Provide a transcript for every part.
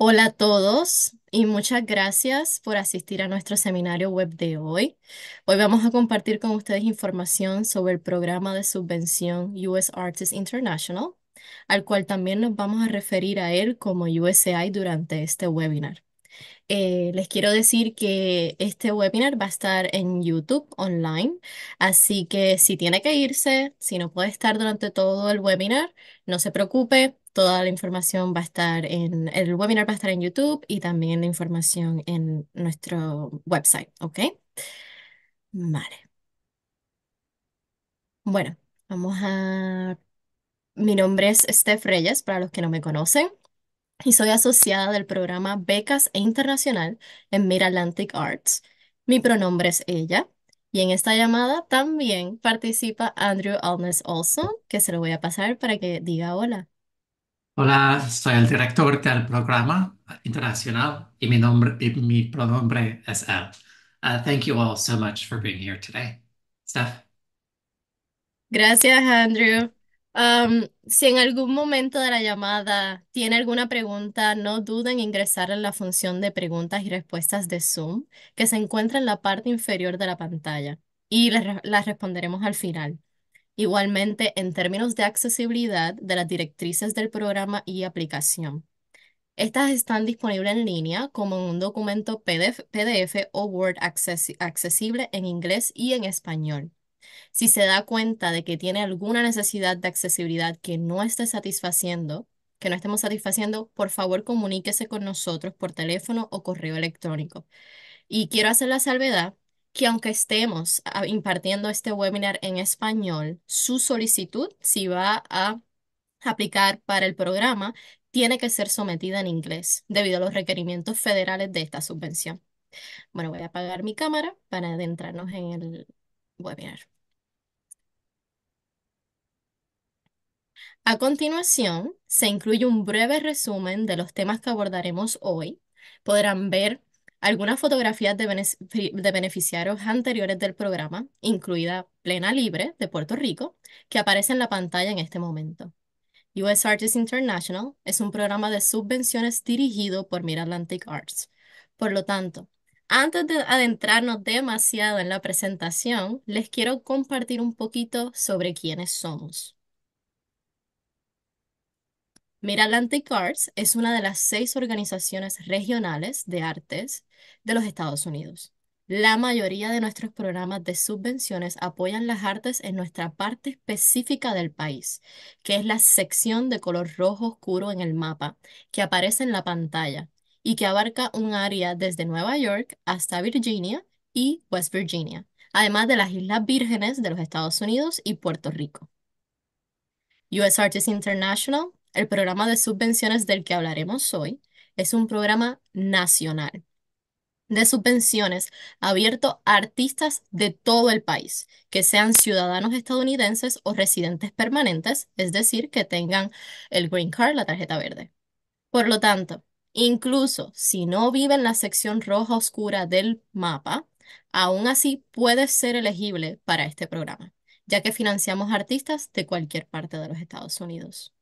Hola a todos y muchas gracias por asistir a nuestro seminario web de hoy. Hoy vamos a compartir con ustedes información sobre el programa de subvención US Artists International, al cual también nos vamos a referir a él como USAI durante este webinar. Eh, les quiero decir que este webinar va a estar en YouTube online, así que si tiene que irse, si no puede estar durante todo el webinar, no se preocupe, Toda la información va a estar en, el webinar va a estar en YouTube y también la información en nuestro website, ¿ok? Vale. Bueno, vamos a... Mi nombre es Steph Reyes, para los que no me conocen, y soy asociada del programa Becas e Internacional en Mid Atlantic Arts. Mi pronombre es ella. Y en esta llamada también participa Andrew Alnes Olson, que se lo voy a pasar para que diga hola. Hola, soy el director del programa internacional y mi nombre y mi pronombre es él. Uh, thank you all so much for being here today. Steph. Gracias, Andrew. Um, si en algún momento de la llamada tiene alguna pregunta, no duden en ingresar en la función de preguntas y respuestas de Zoom que se encuentra en la parte inferior de la pantalla y las la responderemos al final. Igualmente, en términos de accesibilidad de las directrices del programa y aplicación. Estas están disponibles en línea como en un documento PDF, o Word accesible en inglés y en español. Si se da cuenta de que tiene alguna necesidad de accesibilidad que no esté satisfaciendo, que no estemos satisfaciendo, por favor comuníquese con nosotros por teléfono o correo electrónico. Y quiero hacer la salvedad que aunque estemos ah, impartiendo este webinar en español, su solicitud, si va a aplicar para el programa, tiene que ser sometida en inglés debido a los requerimientos federales de esta subvención. Bueno, voy a apagar mi cámara para adentrarnos en el webinar. A continuación, se incluye un breve resumen de los temas que abordaremos hoy. Podrán ver algunas fotografías de, beneficiarios anteriores del programa, incluida Plena Libre de Puerto Rico, que aparece en la pantalla en este momento. US Artists International es un programa de subvenciones dirigido por Mid Atlantic Arts. Por lo tanto, antes de adentrarnos demasiado en la presentación, les quiero compartir un poquito sobre quiénes somos. Mira Atlantic Arts es una de las seis organizaciones regionales de artes de los Estados Unidos. La mayoría de nuestros programas de subvenciones apoyan las artes en nuestra parte específica del país, que es la sección de color rojo oscuro en el mapa que aparece en la pantalla y que abarca un área desde Nueva York hasta Virginia y West Virginia, además de las Islas Vírgenes de los Estados Unidos y Puerto Rico. US Artists International el programa de subvenciones del que hablaremos hoy es un programa nacional de subvenciones abierto a artistas de todo el país, que sean ciudadanos estadounidenses o residentes permanentes, es decir, que tengan el green card, la tarjeta verde. Por lo tanto, incluso si no vive en la sección roja oscura del mapa, aún así puede ser elegible para este programa, ya que financiamos artistas de cualquier parte de los Estados Unidos.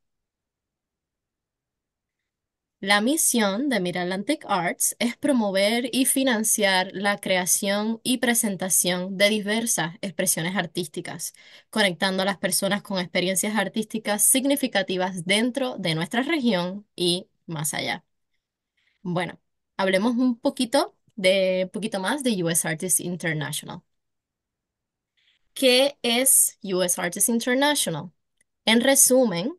La misión de Mid-Atlantic Arts es promover y financiar la creación y presentación de diversas expresiones artísticas, conectando a las personas con experiencias artísticas significativas dentro de nuestra región y más allá. Bueno, hablemos un poquito de un poquito más de US Artists International. ¿Qué es US Artists International? En resumen,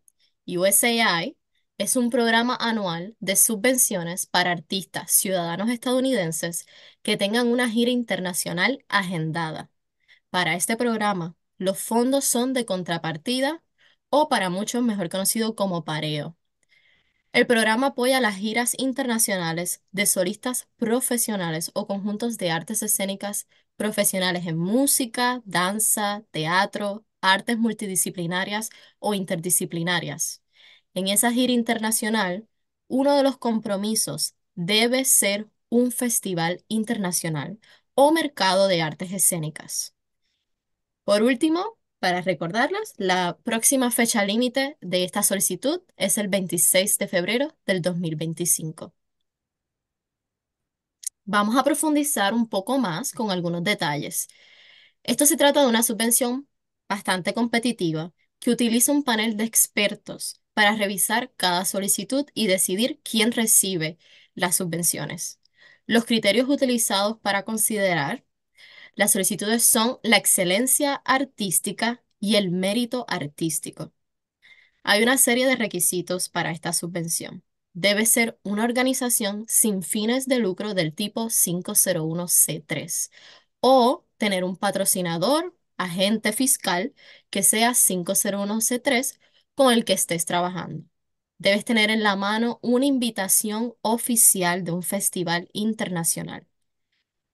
USAI es un programa anual de subvenciones para artistas ciudadanos estadounidenses que tengan una gira internacional agendada. Para este programa, los fondos son de contrapartida o para muchos mejor conocido como pareo. El programa apoya las giras internacionales de solistas profesionales o conjuntos de artes escénicas profesionales en música, danza, teatro, artes multidisciplinarias o interdisciplinarias en esa gira internacional, uno de los compromisos debe ser un festival internacional o mercado de artes escénicas. Por último, para recordarles, la próxima fecha límite de esta solicitud es el 26 de febrero del 2025. Vamos a profundizar un poco más con algunos detalles. Esto se trata de una subvención bastante competitiva que utiliza un panel de expertos para revisar cada solicitud y decidir quién recibe las subvenciones. Los criterios utilizados para considerar las solicitudes son la excelencia artística y el mérito artístico. Hay una serie de requisitos para esta subvención. Debe ser una organización sin fines de lucro del tipo 501c3 o tener un patrocinador, agente fiscal que sea 501c3 con el que estés trabajando. Debes tener en la mano una invitación oficial de un festival internacional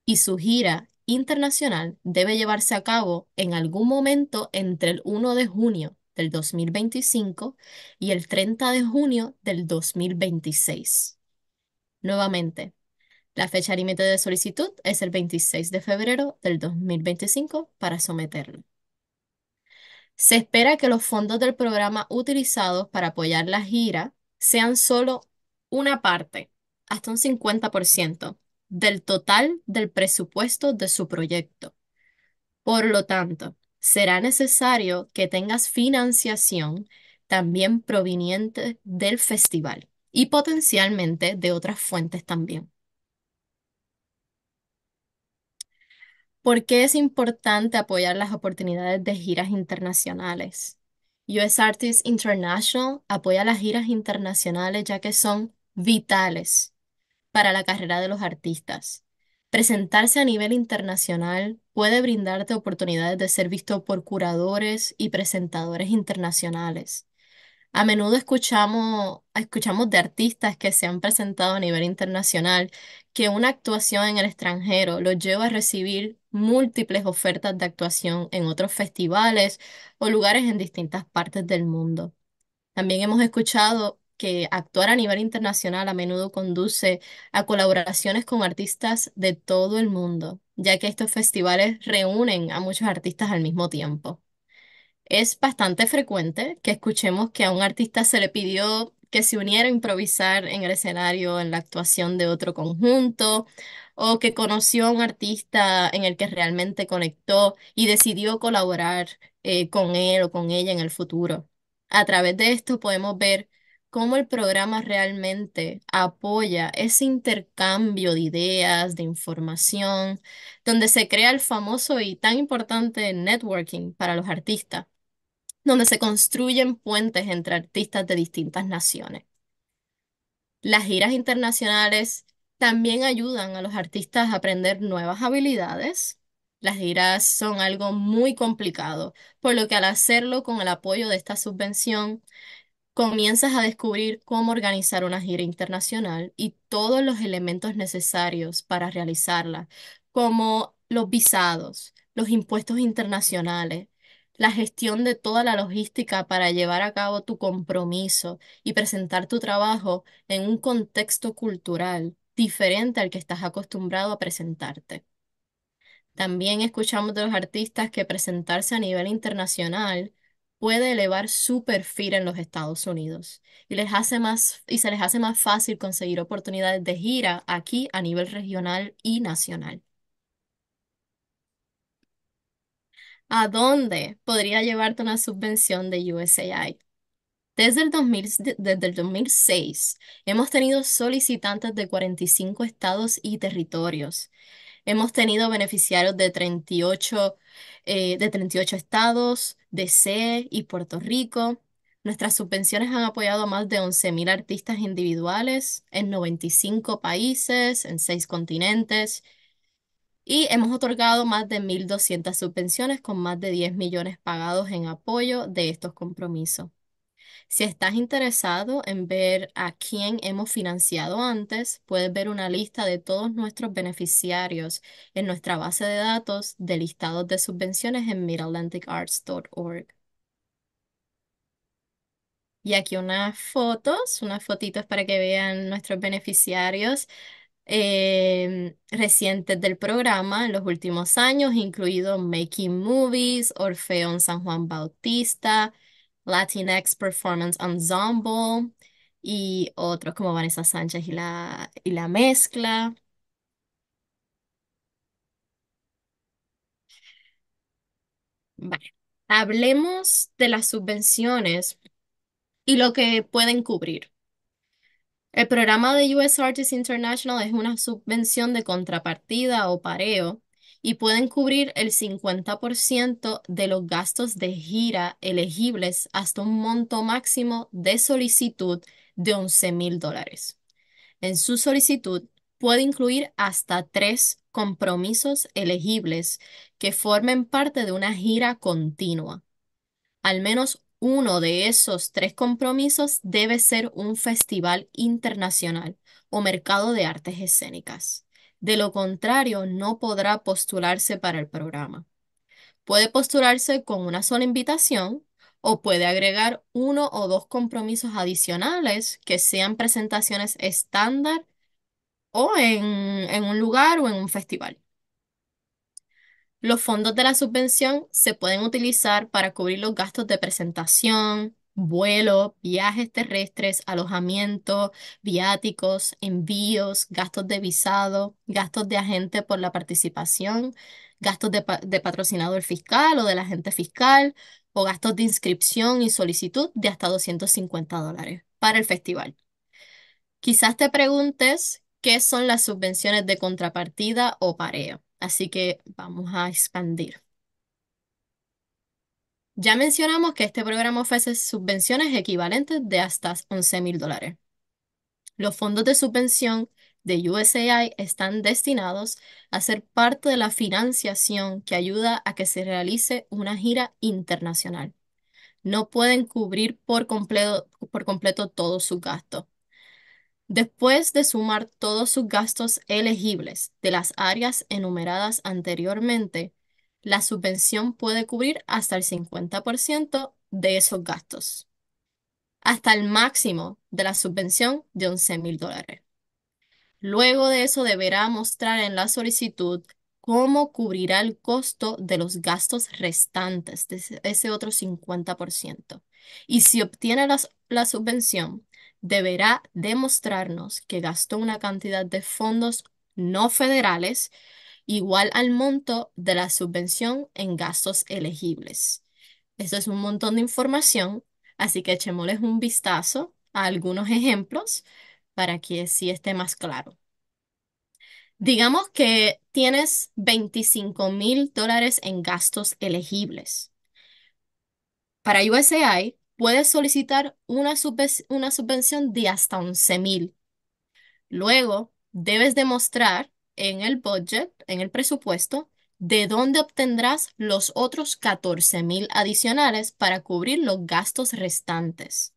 y su gira internacional debe llevarse a cabo en algún momento entre el 1 de junio del 2025 y el 30 de junio del 2026. Nuevamente, la fecha límite de solicitud es el 26 de febrero del 2025 para someterlo. Se espera que los fondos del programa utilizados para apoyar la gira sean solo una parte, hasta un 50%, del total del presupuesto de su proyecto. Por lo tanto, será necesario que tengas financiación también proveniente del festival y potencialmente de otras fuentes también. ¿Por qué es importante apoyar las oportunidades de giras internacionales? US Artists International apoya las giras internacionales ya que son vitales para la carrera de los artistas. Presentarse a nivel internacional puede brindarte oportunidades de ser visto por curadores y presentadores internacionales. A menudo escuchamos, escuchamos de artistas que se han presentado a nivel internacional que una actuación en el extranjero los lleva a recibir múltiples ofertas de actuación en otros festivales o lugares en distintas partes del mundo. También hemos escuchado que actuar a nivel internacional a menudo conduce a colaboraciones con artistas de todo el mundo, ya que estos festivales reúnen a muchos artistas al mismo tiempo. Es bastante frecuente que escuchemos que a un artista se le pidió que se uniera a improvisar en el escenario, en la actuación de otro conjunto, o que conoció a un artista en el que realmente conectó y decidió colaborar eh, con él o con ella en el futuro. A través de esto podemos ver cómo el programa realmente apoya ese intercambio de ideas, de información, donde se crea el famoso y tan importante networking para los artistas donde se construyen puentes entre artistas de distintas naciones. Las giras internacionales también ayudan a los artistas a aprender nuevas habilidades. Las giras son algo muy complicado, por lo que al hacerlo con el apoyo de esta subvención, comienzas a descubrir cómo organizar una gira internacional y todos los elementos necesarios para realizarla, como los visados, los impuestos internacionales, la gestión de toda la logística para llevar a cabo tu compromiso y presentar tu trabajo en un contexto cultural diferente al que estás acostumbrado a presentarte. También escuchamos de los artistas que presentarse a nivel internacional puede elevar su perfil en los Estados Unidos y, y se les hace más fácil conseguir oportunidades de gira aquí a nivel regional y nacional. a dónde podría llevarte una subvención de USAID. Desde el, desde el 2006 hemos tenido solicitantes de 45 estados y territorios. Hemos tenido beneficiarios de 38, eh, de 38 estados, DC y Puerto Rico. Nuestras subvenciones han apoyado a más de 11.000 artistas individuales en 95 países, en 6 continentes. Y hemos otorgado más de 1.200 subvenciones con más de 10 millones pagados en apoyo de estos compromisos. Si estás interesado en ver a quién hemos financiado antes, puedes ver una lista de todos nuestros beneficiarios en nuestra base de datos de listados de subvenciones en midatlanticarts.org. Y aquí unas fotos, unas fotitos para que vean nuestros beneficiarios. Em, recientes del programa en los últimos años, incluido Making Movies, Orfeón San Juan Bautista, Latinx Performance Ensemble y otros como Vanessa Sánchez y la, y la mezcla. Hablemos de las subvenciones y lo que pueden cubrir. El programa de US Artists International es una subvención de contrapartida o pareo y pueden cubrir el 50% de los gastos de gira elegibles hasta un monto máximo de solicitud de 11 mil dólares. En su solicitud puede incluir hasta tres compromisos elegibles que formen parte de una gira continua. Al menos uno de esos tres compromisos debe ser un festival internacional o mercado de artes escénicas. De lo contrario, no podrá postularse para el programa. Puede postularse con una sola invitación o puede agregar uno o dos compromisos adicionales que sean presentaciones estándar o en, en un lugar o en un festival. Los fondos de la subvención se pueden utilizar para cubrir los gastos de presentación, vuelo, viajes terrestres, alojamiento, viáticos, envíos, gastos de visado, gastos de agente por la participación, gastos de, patrocinador fiscal o del agente fiscal, o gastos de inscripción y solicitud de hasta 250 dólares para el festival. Quizás te preguntes qué son las subvenciones de contrapartida o pareo. Así que vamos a expandir. Ya mencionamos que este programa ofrece subvenciones equivalentes de hasta 11 mil dólares. Los fondos de subvención de USAI están destinados a ser parte de la financiación que ayuda a que se realice una gira internacional. No pueden cubrir por completo, todo su gasto. Después de sumar todos sus gastos elegibles de las áreas enumeradas anteriormente, la subvención puede cubrir hasta el 50% de esos gastos, hasta el máximo de la subvención de 11 mil dólares. Luego de eso deberá mostrar en la solicitud cómo cubrirá el costo de los gastos restantes de ese otro 50%. Y si obtiene la, la subvención, deberá demostrarnos que gastó una cantidad de fondos no federales igual al monto de la subvención en gastos elegibles. Esto es un montón de información, así que echémosles un vistazo a algunos ejemplos para que sí esté más claro. Digamos que tienes 25 mil dólares en gastos elegibles. Para USAI, puedes solicitar una, una subvención de hasta $11,000. mil. Luego, debes demostrar en el budget, en el presupuesto, de dónde obtendrás los otros $14,000 mil adicionales para cubrir los gastos restantes.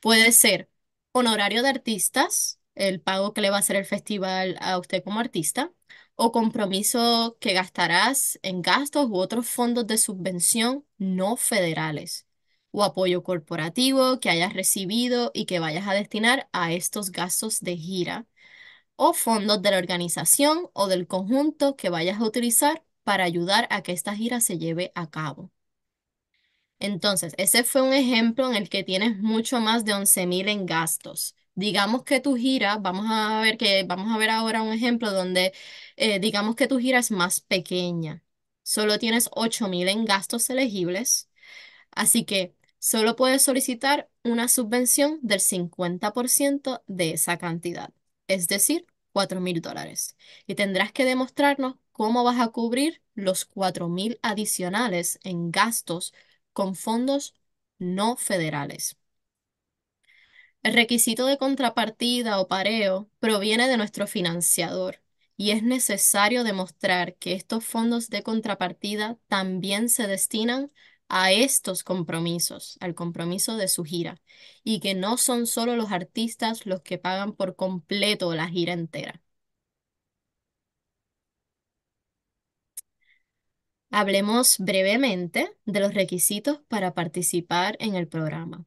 Puede ser honorario de artistas, el pago que le va a hacer el festival a usted como artista, o compromiso que gastarás en gastos u otros fondos de subvención no federales apoyo corporativo que hayas recibido y que vayas a destinar a estos gastos de gira, o fondos de la organización o del conjunto que vayas a utilizar para ayudar a que esta gira se lleve a cabo. Entonces, ese fue un ejemplo en el que tienes mucho más de 11.000 en gastos. Digamos que tu gira, vamos a ver que vamos a ver ahora un ejemplo donde eh, digamos que tu gira es más pequeña. Solo tienes 8.000 en gastos elegibles. Así que solo puedes solicitar una subvención del 50% de esa cantidad, es decir, $4,000. mil dólares. Y tendrás que demostrarnos cómo vas a cubrir los $4,000 adicionales en gastos con fondos no federales. El requisito de contrapartida o pareo proviene de nuestro financiador y es necesario demostrar que estos fondos de contrapartida también se destinan a estos compromisos, al compromiso de su gira, y que no son solo los artistas los que pagan por completo la gira entera. Hablemos brevemente de los requisitos para participar en el programa.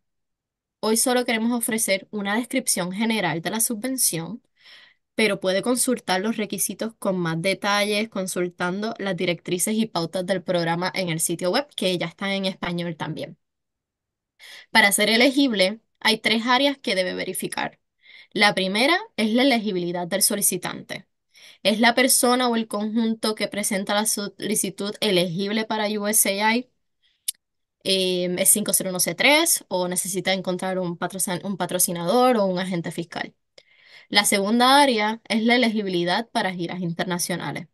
Hoy solo queremos ofrecer una descripción general de la subvención pero puede consultar los requisitos con más detalles consultando las directrices y pautas del programa en el sitio web, que ya están en español también. Para ser elegible, hay tres áreas que debe verificar. La primera es la elegibilidad del solicitante. ¿Es la persona o el conjunto que presenta la solicitud elegible para USAI? Em, ¿Es 501C3 o necesita encontrar un patrocinador o un agente fiscal? La segunda área es la elegibilidad para giras internacionales.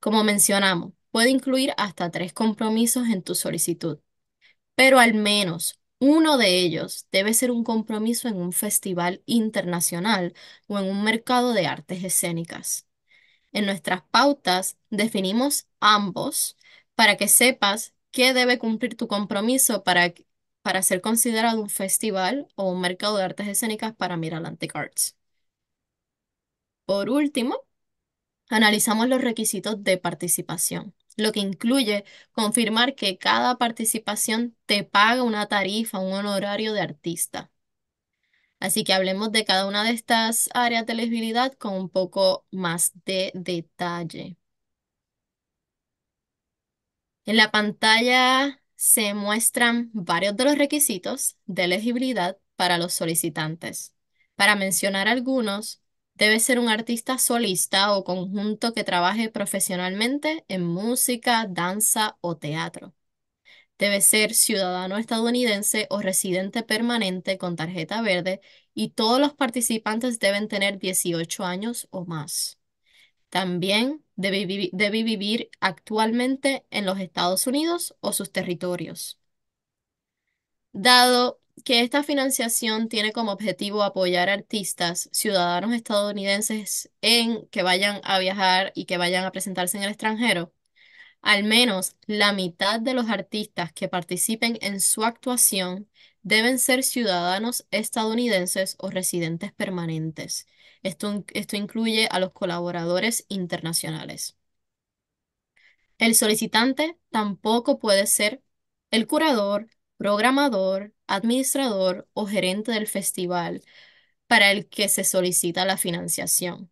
Como mencionamos, puede incluir hasta tres compromisos en tu solicitud, pero al menos uno de ellos debe ser un compromiso en un festival internacional o en un mercado de artes escénicas. En nuestras pautas definimos ambos para que sepas qué debe cumplir tu compromiso para, ser considerado un festival o un mercado de artes escénicas para Miralante Arts. Por último, analizamos los requisitos de participación, lo que incluye confirmar que cada participación te paga una tarifa, un honorario de artista. Así que hablemos de cada una de estas áreas de elegibilidad con un poco más de detalle. En la pantalla se muestran varios de los requisitos de elegibilidad para los solicitantes. Para mencionar algunos, Debe ser un artista solista o conjunto que trabaje profesionalmente en música, danza o teatro. Debe ser ciudadano estadounidense o residente permanente con tarjeta verde y todos los participantes deben tener 18 años o más. También debe, vivir actualmente en los Estados Unidos o sus territorios. Dado que esta financiación tiene como objetivo apoyar artistas, ciudadanos estadounidenses en que vayan a viajar y que vayan a presentarse en el extranjero. Al menos la mitad de los artistas que participen en su actuación deben ser ciudadanos estadounidenses o residentes permanentes. Esto, esto incluye a los colaboradores internacionales. El solicitante tampoco puede ser el curador, programador, administrador o gerente del festival para el que se solicita la financiación.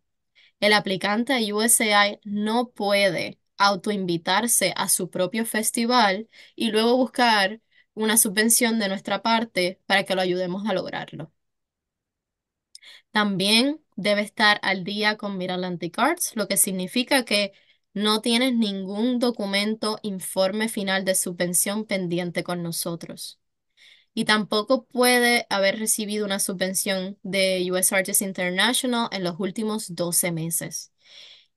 El aplicante a USAI no puede autoinvitarse a su propio festival y luego buscar una subvención de nuestra parte para que lo ayudemos a lograrlo. También debe estar al día con Miralantic Arts, lo que significa que no tienes ningún documento, informe final de subvención pendiente con nosotros. Y tampoco puede haber recibido una subvención de US Artists International en los últimos 12 meses.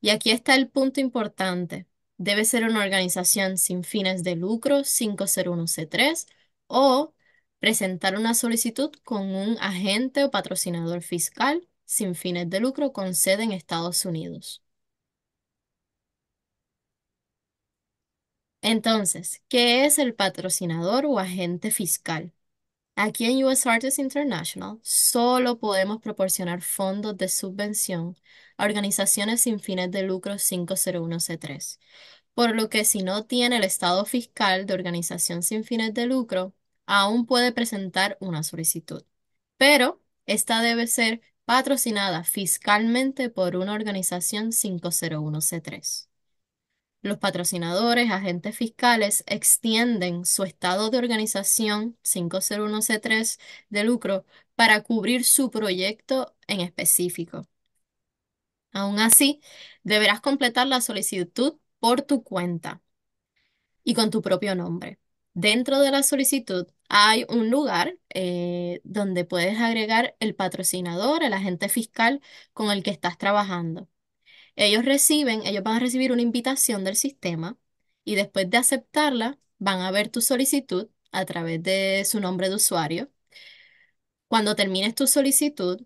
Y aquí está el punto importante. Debe ser una organización sin fines de lucro 501c3 o presentar una solicitud con un agente o patrocinador fiscal sin fines de lucro con sede en Estados Unidos. Entonces, ¿qué es el patrocinador o agente fiscal? Aquí en US Artists International solo podemos proporcionar fondos de subvención a organizaciones sin fines de lucro 501c3, por lo que si no tiene el estado fiscal de organización sin fines de lucro, aún puede presentar una solicitud, pero esta debe ser patrocinada fiscalmente por una organización 501c3. Los patrocinadores, agentes fiscales, extienden su estado de organización 501c3 de lucro para cubrir su proyecto en específico. Aún así, deberás completar la solicitud por tu cuenta y con tu propio nombre. Dentro de la solicitud hay un lugar eh, donde puedes agregar el patrocinador, el agente fiscal con el que estás trabajando. Ellos reciben, ellos van a recibir una invitación del sistema y después de aceptarla van a ver tu solicitud a través de su nombre de usuario. Cuando termines tu solicitud,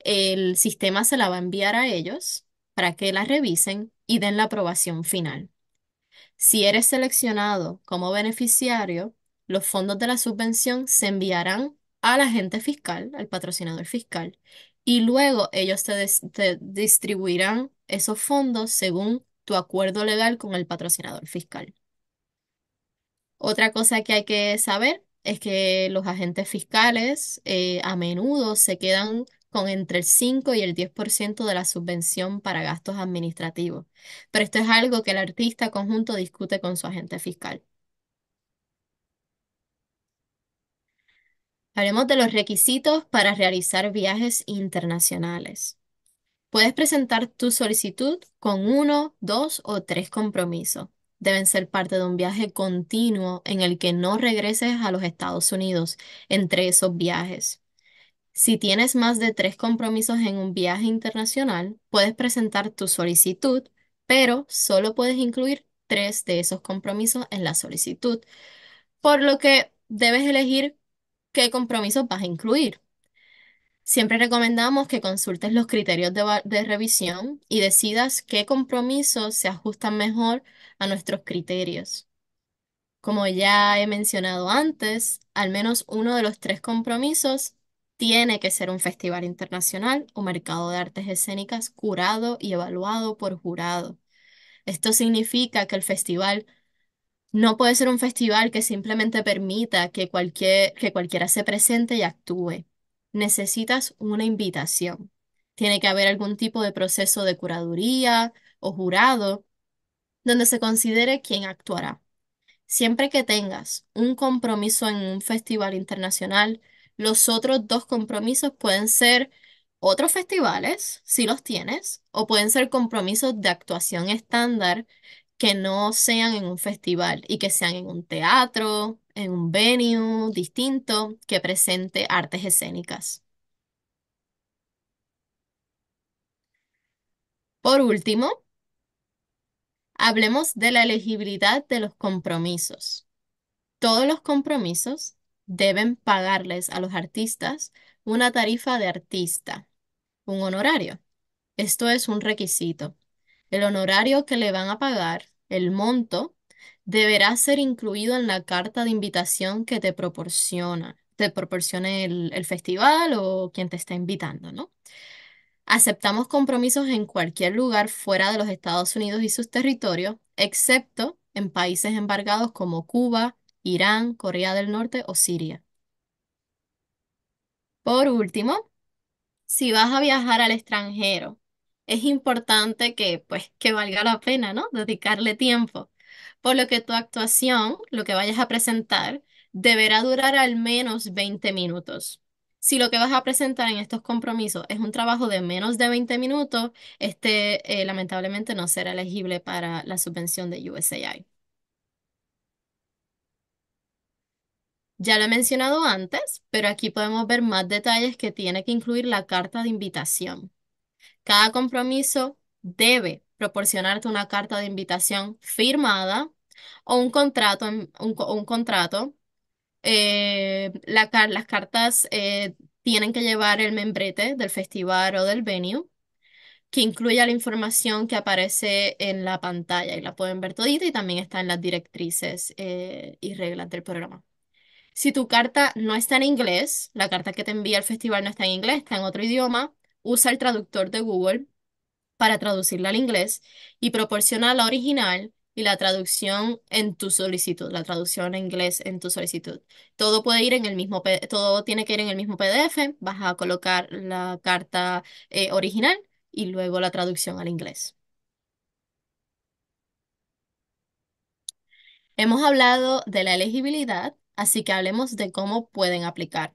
el sistema se la va a enviar a ellos para que la revisen y den la aprobación final. Si eres seleccionado como beneficiario, los fondos de la subvención se enviarán al agente fiscal, al patrocinador fiscal, y luego ellos te, distribuirán esos fondos según tu acuerdo legal con el patrocinador fiscal. Otra cosa que hay que saber es que los agentes fiscales eh, a menudo se quedan con entre el 5 y el 10% de la subvención para gastos administrativos, pero esto es algo que el artista conjunto discute con su agente fiscal. Hablemos de los requisitos para realizar viajes internacionales. Puedes presentar tu solicitud con uno, dos o tres compromisos. Deben ser parte de un viaje continuo en el que no regreses a los Estados Unidos entre esos viajes. Si tienes más de tres compromisos en un viaje internacional, puedes presentar tu solicitud, pero solo puedes incluir tres de esos compromisos en la solicitud, por lo que debes elegir qué compromisos vas a incluir. Siempre recomendamos que consultes los criterios de, revisión y decidas qué compromisos se ajustan mejor a nuestros criterios. Como ya he mencionado antes, al menos uno de los tres compromisos tiene que ser un festival internacional o mercado de artes escénicas curado y evaluado por jurado. Esto significa que el festival no puede ser un festival que simplemente permita que cualquier, que cualquiera se presente y actúe. Necesitas una invitación. Tiene que haber algún tipo de proceso de curaduría o jurado donde se considere quién actuará. Siempre que tengas un compromiso en un festival internacional, los otros dos compromisos pueden ser otros festivales, si los tienes, o pueden ser compromisos de actuación estándar que no sean en un festival y que sean en un teatro, en un venue distinto que presente artes escénicas. Por último, hablemos de la elegibilidad de los compromisos. Todos los compromisos deben pagarles a los artistas una tarifa de artista, un honorario. Esto es un requisito. El honorario que le van a pagar el monto, deberá ser incluido en la carta de invitación que te proporciona, te proporcione el, festival o quien te está invitando, Aceptamos compromisos en cualquier lugar fuera de los Estados Unidos y sus territorios, excepto en países embargados como Cuba, Irán, Corea del Norte o Siria. Por último, si vas a viajar al extranjero es importante que, pues, que valga la pena, ¿no? Dedicarle tiempo. Por lo que tu actuación, lo que vayas a presentar, deberá durar al menos 20 minutos. Si lo que vas a presentar en estos compromisos es un trabajo de menos de 20 minutos, este eh, lamentablemente no será elegible para la subvención de USAI. Ya lo he mencionado antes, pero aquí podemos ver más detalles que tiene que incluir la carta de invitación. Cada compromiso debe proporcionarte una carta de invitación firmada o un contrato, un, contrato. Eh, las cartas eh, tienen que llevar el membrete del festival o del venue que incluya la información que aparece en la pantalla y la pueden ver todita y también está en las directrices eh, y reglas del programa. Si tu carta no está en inglés, la carta que te envía el festival no está en inglés, está en otro idioma, usa el traductor de Google para traducirla al inglés y proporciona la original y la traducción en tu solicitud, la traducción en inglés en tu solicitud. Todo puede ir en el mismo, todo tiene que ir en el mismo PDF. Vas a colocar la carta eh, original y luego la traducción al inglés. Hemos hablado de la elegibilidad, así que hablemos de cómo pueden aplicar.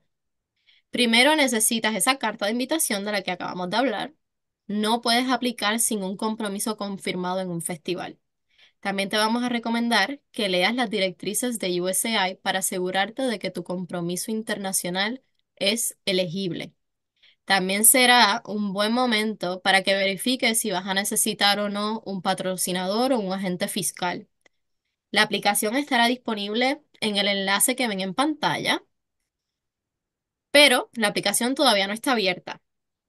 Primero necesitas esa carta de invitación de la que acabamos de hablar. No puedes aplicar sin un compromiso confirmado en un festival. También te vamos a recomendar que leas las directrices de USAI para asegurarte de que tu compromiso internacional es elegible. También será un buen momento para que verifiques si vas a necesitar o no un patrocinador o un agente fiscal. La aplicación estará disponible en el enlace que ven en pantalla pero la aplicación todavía no está abierta.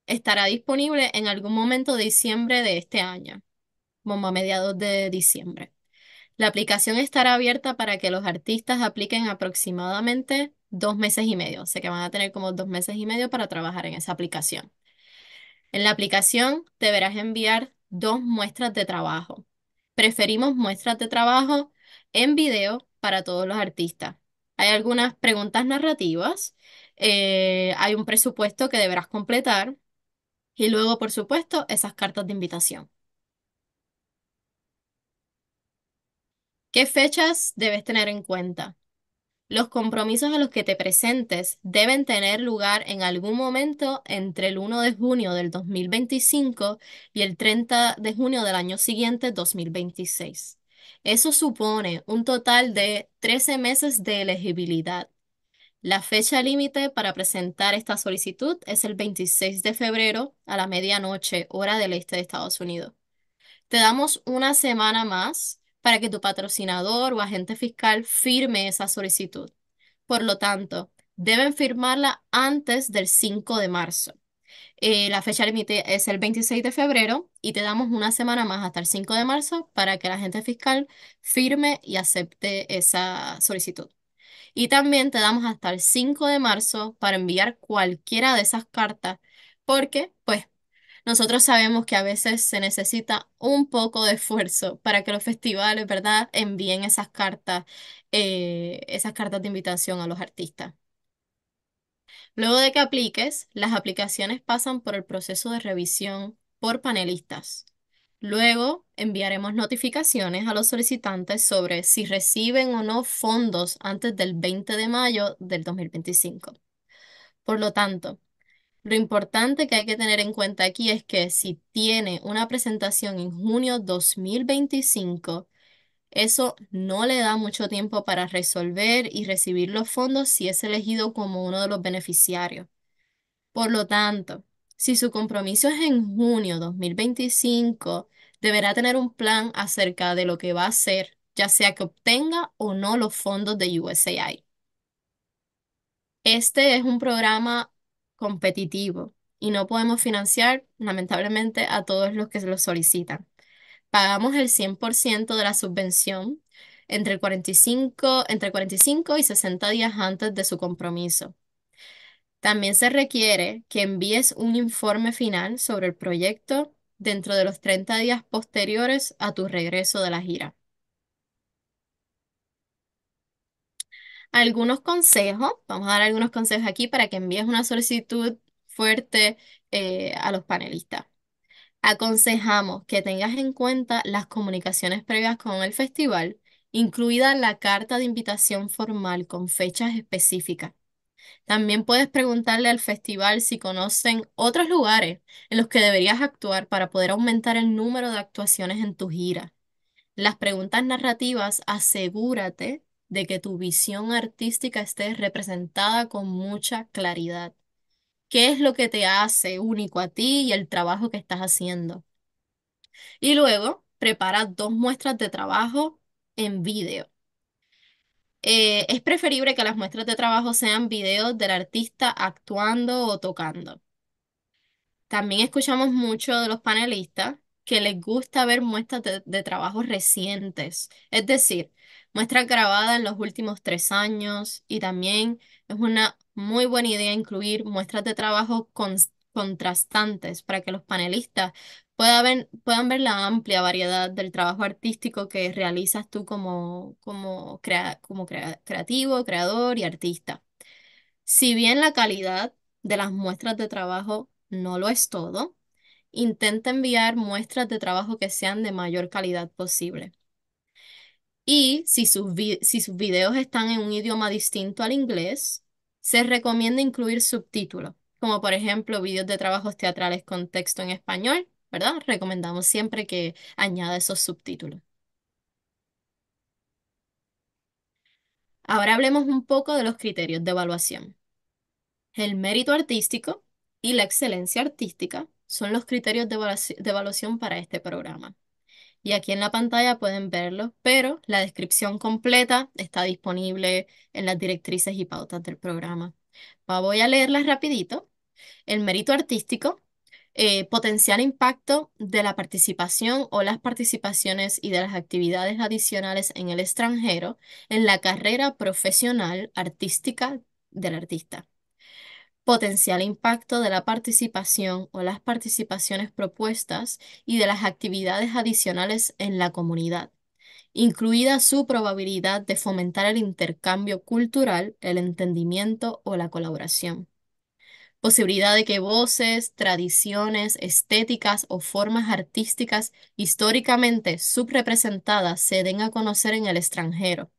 Estará disponible en algún momento de diciembre de este año, como a mediados de diciembre. La aplicación estará abierta para que los artistas apliquen aproximadamente dos meses y medio, o que van a tener como dos meses y medio para trabajar en esa aplicación. En la aplicación deberás enviar dos muestras de trabajo. Preferimos muestras de trabajo en video para todos los artistas. Hay algunas preguntas narrativas eh, hay un presupuesto que deberás completar y luego, por supuesto, esas cartas de invitación. ¿Qué fechas debes tener en cuenta? Los compromisos a los que te presentes deben tener lugar en algún momento entre el 1 de junio del 2025 y el 30 de junio del año siguiente, 2026. Eso supone un total de 13 meses de elegibilidad. La fecha límite para presentar esta solicitud es el 26 de febrero a la medianoche, hora del este de Estados Unidos. Te damos una semana más para que tu patrocinador o agente fiscal firme esa solicitud. Por lo tanto, deben firmarla antes del 5 de marzo. Eh, la fecha límite es el 26 de febrero y te damos una semana más hasta el 5 de marzo para que el agente fiscal firme y acepte esa solicitud. Y también te damos hasta el 5 de marzo para enviar cualquiera de esas cartas, porque pues nosotros sabemos que a veces se necesita un poco de esfuerzo para que los festivales, ¿verdad?, envíen esas cartas, eh, esas cartas de invitación a los artistas. Luego de que apliques, las aplicaciones pasan por el proceso de revisión por panelistas. Luego enviaremos notificaciones a los solicitantes sobre si reciben o no fondos antes del 20 de mayo del 2025. Por lo tanto, lo importante que hay que tener en cuenta aquí es que si tiene una presentación en junio 2025, eso no le da mucho tiempo para resolver y recibir los fondos si es elegido como uno de los beneficiarios. Por lo tanto, si su compromiso es en junio de 2025, deberá tener un plan acerca de lo que va a hacer, ya sea que obtenga o no los fondos de USAI. Este es un programa competitivo y no podemos financiar, lamentablemente, a todos los que lo solicitan. Pagamos el 100% de la subvención entre 45, entre 45 y 60 días antes de su compromiso. También se requiere que envíes un informe final sobre el proyecto dentro de los 30 días posteriores a tu regreso de la gira. Algunos consejos, vamos a dar algunos consejos aquí para que envíes una solicitud fuerte eh, a los panelistas. Aconsejamos que tengas en cuenta las comunicaciones previas con el festival, incluida la carta de invitación formal con fechas específicas también puedes preguntarle al festival si conocen otros lugares en los que deberías actuar para poder aumentar el número de actuaciones en tu gira. Las preguntas narrativas, asegúrate de que tu visión artística esté representada con mucha claridad. ¿Qué es lo que te hace único a ti y el trabajo que estás haciendo? Y luego, prepara dos muestras de trabajo en video. Eh, es preferible que las muestras de trabajo sean videos del artista actuando o tocando. También escuchamos mucho de los panelistas que les gusta ver muestras de, trabajo recientes, es decir, muestras grabadas en los últimos tres años y también es una muy buena idea incluir muestras de trabajo contrastantes para que los panelistas puedan ver la amplia variedad del trabajo artístico que realizas tú como, creativo, creador y artista. Si bien la calidad de las muestras de trabajo no lo es todo, intenta enviar muestras de trabajo que sean de mayor calidad posible. Y si sus, si sus videos están en un idioma distinto al inglés, se recomienda incluir subtítulos, como por ejemplo videos de trabajos teatrales con texto en español ¿verdad? Recomendamos siempre que añada esos subtítulos. Ahora hablemos un poco de los criterios de evaluación. El mérito artístico y la excelencia artística son los criterios de evaluación para este programa. Y aquí en la pantalla pueden verlo, pero la descripción completa está disponible en las directrices y pautas del programa. Voy a leerlas rapidito. El mérito artístico eh, potencial impacto de la participación o las participaciones y de las actividades adicionales en el extranjero en la carrera profesional artística del artista. Potencial impacto de la participación o las participaciones propuestas y de las actividades adicionales en la comunidad incluida su probabilidad de fomentar el intercambio cultural, el entendimiento o la colaboración posibilidad de que voces, tradiciones, estéticas o formas artísticas históricamente subrepresentadas se den a conocer en el extranjero.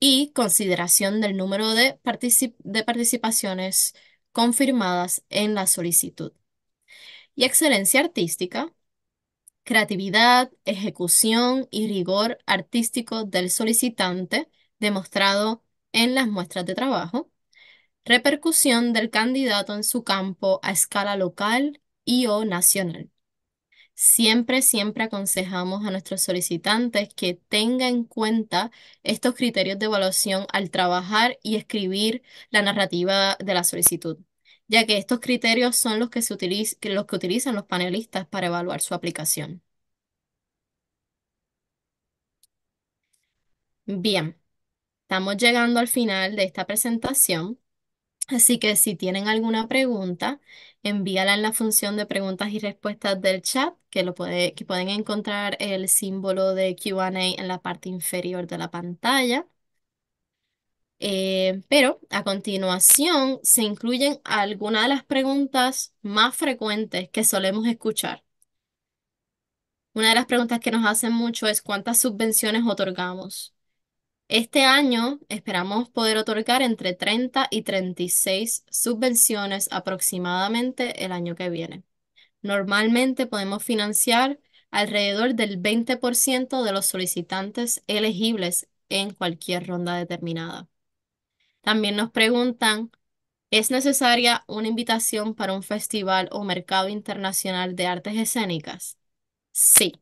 Y consideración del número de, participaciones confirmadas en la solicitud. Y excelencia artística, creatividad, ejecución y rigor artístico del solicitante demostrado en las muestras de trabajo repercusión del candidato en su campo a escala local y o nacional. Siempre, siempre aconsejamos a nuestros solicitantes que tengan en cuenta estos criterios de evaluación al trabajar y escribir la narrativa de la solicitud, ya que estos criterios son los que, se los que utilizan los panelistas para evaluar su aplicación. Bien, estamos llegando al final de esta presentación. Así que si tienen alguna pregunta, envíala en la función de preguntas y respuestas del chat, que, pueden encontrar el símbolo de Q&A en la parte inferior de la pantalla. Eh, pero a continuación se incluyen algunas de las preguntas más frecuentes que solemos escuchar. Una de las preguntas que nos hacen mucho es ¿cuántas subvenciones otorgamos? Este año esperamos poder otorgar entre 30 y 36 subvenciones aproximadamente el año que viene. Normalmente podemos financiar alrededor del 20% de los solicitantes elegibles en cualquier ronda determinada. También nos preguntan, ¿es necesaria una invitación para un festival o mercado internacional de artes escénicas? Sí,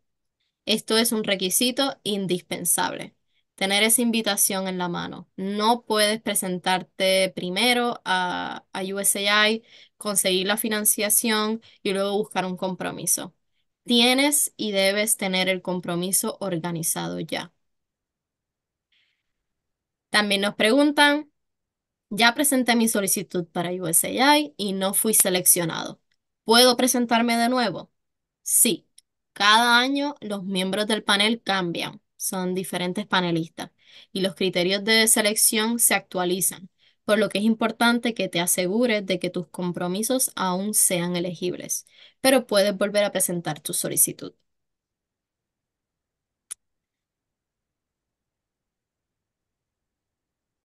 esto es un requisito indispensable tener esa invitación en la mano. No puedes presentarte primero a, USAI, conseguir la financiación y luego buscar un compromiso. Tienes y debes tener el compromiso organizado ya. También nos preguntan, ya presenté mi solicitud para USAI y no fui seleccionado. ¿Puedo presentarme de nuevo? Sí. Cada año los miembros del panel cambian son diferentes panelistas y los criterios de selección se actualizan, por lo que es importante que te asegures de que tus compromisos aún sean elegibles, pero puedes volver a presentar tu solicitud.